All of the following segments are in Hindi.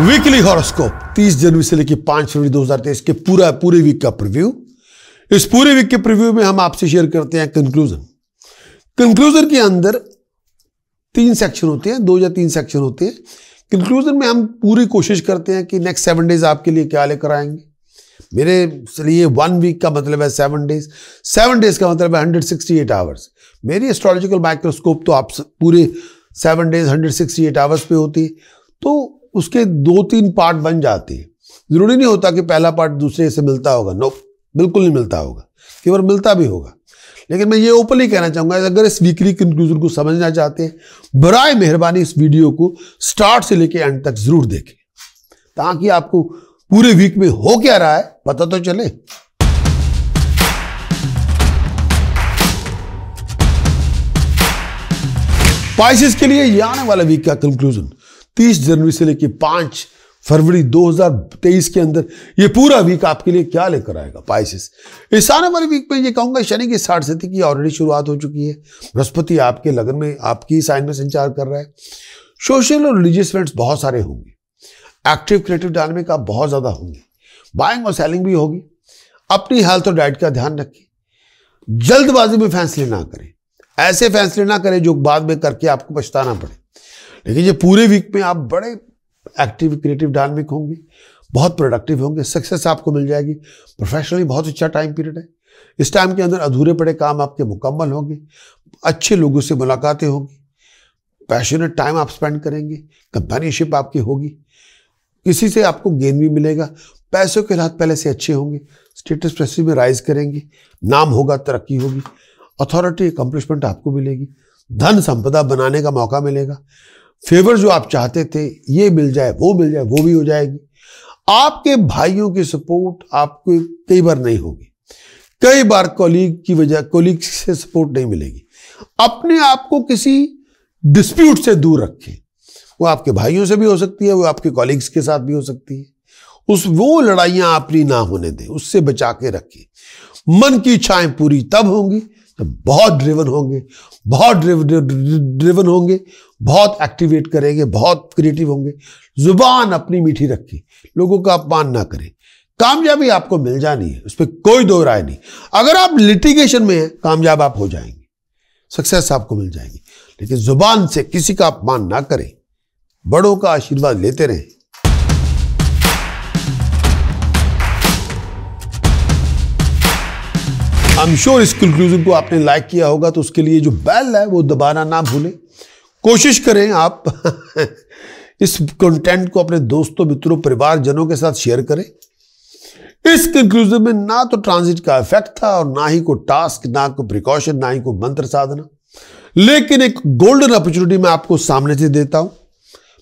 वीकली हॉरोस्कोप 30 जनवरी से लेकर 5 फरवरी 2023 के पूरा पूरे वीक का प्रीव्यू इस पूरे वीक के प्रीव्यू में हम आपसे शेयर करते हैं कंक्लूजन कंक्लूजन के अंदर तीन सेक्शन होते हैं दो या तीन सेक्शन होते हैं कंक्लूजन में हम पूरी कोशिश करते हैं कि नेक्स्ट सेवन डेज आपके लिए क्या लेकर आएंगे मेरे लिए वन वीक का मतलब है सेवन डेज सेवन डेज का मतलब है हंड्रेड सिक्सटी एट आवर्स मेरी एस्ट्रोलॉजिकल माइक्रोस्कोप तो आप पूरे seven days hundred sixty eight hours पे होती है तो उसके दो तीन पार्ट बन जाते हैं ज़रूरी नहीं होता कि पहला पार्ट दूसरे से मिलता होगा नो बिल्कुल नहीं मिलता होगा कई बार मिलता भी होगा लेकिन मैं ये ओपनली कहना चाहूँगा अगर इस वीकली कंक्लूजन को समझना चाहते हैं बरए मेहरबानी इस वीडियो को स्टार्ट से लेकर एंड तक ज़रूर देखें ताकि आपको पूरे वीक में हो क्या रहा है पता तो चले पाइसिस के लिए ये आने वाला वीक का कंक्लूजन तीस जनवरी से लेकर पांच फरवरी 2023 के अंदर ये पूरा वीक आपके लिए क्या लेकर आएगा पाइसिस इस आने वाले वीक में ये कहूंगा शनि की साठ स्थिति की ऑलरेडी शुरुआत हो चुकी है बृहस्पति आपके लगन में आपकी साइन में संचार कर रहा है सोशल और रिलीजियस फ्रेंड्स बहुत सारे होंगे एक्टिव क्रिएटिव डायनेमिक आप बहुत ज़्यादा होंगे बाइंग और सेलिंग भी होगी अपनी हेल्थ और डाइट का ध्यान रखें जल्दबाजी में फैसले ना करें ऐसे फैसले ना करें जो बाद में करके आपको पछताना पड़े लेकिन ये पूरे वीक में आप बड़े एक्टिव क्रिएटिव डायनमिक होंगे बहुत प्रोडक्टिव होंगे सक्सेस आपको मिल जाएगी प्रोफेशनली बहुत अच्छा टाइम पीरियड है इस टाइम के अंदर अधूरे पड़े काम आपके मुकम्मल होंगे अच्छे लोगों से मुलाकातें होंगी पैशनेट टाइम आप स्पेंड करेंगे कंपनीशिप आपकी होगी किसी से आपको गेन भी मिलेगा पैसों के हालात पहले से अच्छे होंगे स्टेटस प्रेसिस में राइज करेंगे नाम होगा तरक्की होगी अथॉरिटी अकम्पलिशमेंट आपको मिलेगी धन संपदा बनाने का मौका मिलेगा फेवर जो आप चाहते थे ये मिल जाए वो मिल जाए वो भी हो जाएगी आपके भाइयों की सपोर्ट आपको कई बार नहीं होगी कई बार कॉलीग की वजह कॉलीग से सपोर्ट नहीं मिलेगी अपने आप को किसी डिस्प्यूट से दूर रखें वो आपके भाइयों से भी हो सकती है वो आपके कॉलीग्स के साथ भी हो सकती है उस वो लड़ाइयां अपनी ना होने दें उससे बचा के रखें मन की इच्छाएं पूरी तब होंगी तो बहुत ड्रिवन होंगे बहुत ड्रिवन होंगे बहुत एक्टिवेट करेंगे बहुत क्रिएटिव होंगे जुबान अपनी मीठी रखें लोगों का अपमान ना करें कामयाबी आपको मिल जानी है उस पर कोई दो राय नहीं अगर आप लिटिगेशन में हैं कामयाब आप हो जाएंगे सक्सेस आपको मिल जाएगी लेकिन जुबान से किसी का अपमान ना करें बड़ों का आशीर्वाद लेते रहें आई एम श्योर इस कंक्लूजन को आपने लाइक किया होगा तो उसके लिए जो बेल है वो दबाना ना भूलें कोशिश करें आप इस कंटेंट को अपने दोस्तों मित्रों परिवार जनों के साथ शेयर करें इस कंक्लूजन में ना तो ट्रांजिट का इफेक्ट था और ना ही कोई टास्क ना कोई प्रिकॉशन ना ही कोई मंत्र साधना लेकिन एक गोल्डन अपॉर्चुनिटी मैं आपको सामने से देता हूं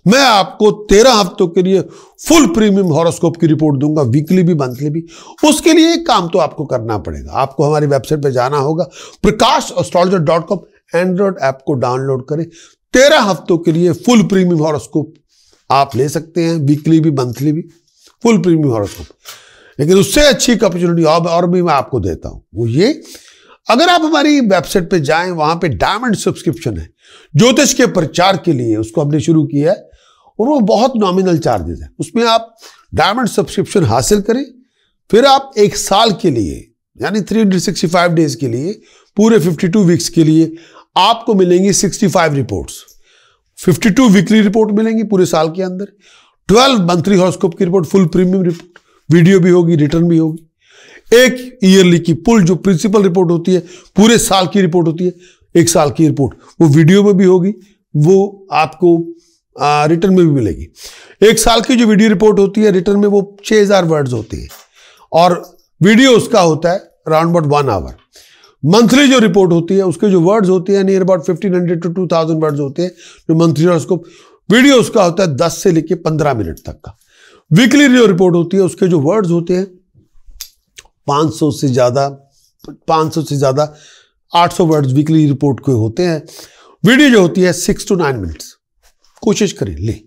मैं आपको तेरह हफ्तों के लिए फुल प्रीमियम हॉरोस्कोप की रिपोर्ट दूंगा वीकली भी मंथली भी उसके लिए एक काम तो आपको करना पड़ेगा आपको हमारी वेबसाइट पर जाना होगा Prakash astrologer dot com android app को डाउनलोड करें तेरह हफ्तों के लिए फुल प्रीमियम हॉरोस्कोप आप ले सकते हैं वीकली भी मंथली भी फुल प्रीमियम हॉरोस्कोप लेकिन उससे अच्छी एक अपॉर्चुनिटी और, और भी मैं आपको देता हूँ वो ये अगर आप हमारी वेबसाइट पे जाएं वहां पे डायमंड सब्सक्रिप्शन है ज्योतिष के प्रचार के लिए उसको हमने शुरू किया है और वो बहुत नॉमिनल चार्जेज है उसमें आप डायमंड सब्सक्रिप्शन हासिल करें फिर आप एक साल के लिए यानी three hundred sixty five days के लिए पूरे फिफ्टी टू वीक्स के लिए आपको मिलेंगी sixty five reports fifty two weekly report मिलेंगी पूरे साल के अंदर ट्वेल्व मंथली हॉस्कोप की report full premium report video भी होगी रिटर्न भी होगी एक ईयरली की पुल जो प्रिंसिपल रिपोर्ट होती है पूरे साल की रिपोर्ट होती है एक साल की रिपोर्ट वो वीडियो में भी होगी वो आपको रिटर्न में भी मिलेगी एक साल की जो वीडियो रिपोर्ट होती है रिटर्न में वो छः हज़ार वर्ड्स होती है और वीडियो उसका होता है round about one hour monthly जो रिपोर्ट होती है उसके जो वर्ड्स होते हैं near about fifteen hundred to two thousand words होते हैं जो मंथली और उसको वीडियो उसका होता है दस से लेकर पंद्रह मिनट तक का वीकली जो रिपोर्ट होती है उसके जो वर्ड्स होते हैं पाँच सौ से ज़्यादा पाँच सौ से ज़्यादा आठ सौ वर्ड्स वीकली रिपोर्ट के होते हैं वीडियो जो होती है सिक्स टू नाइन मिनट्स कोशिश करें ले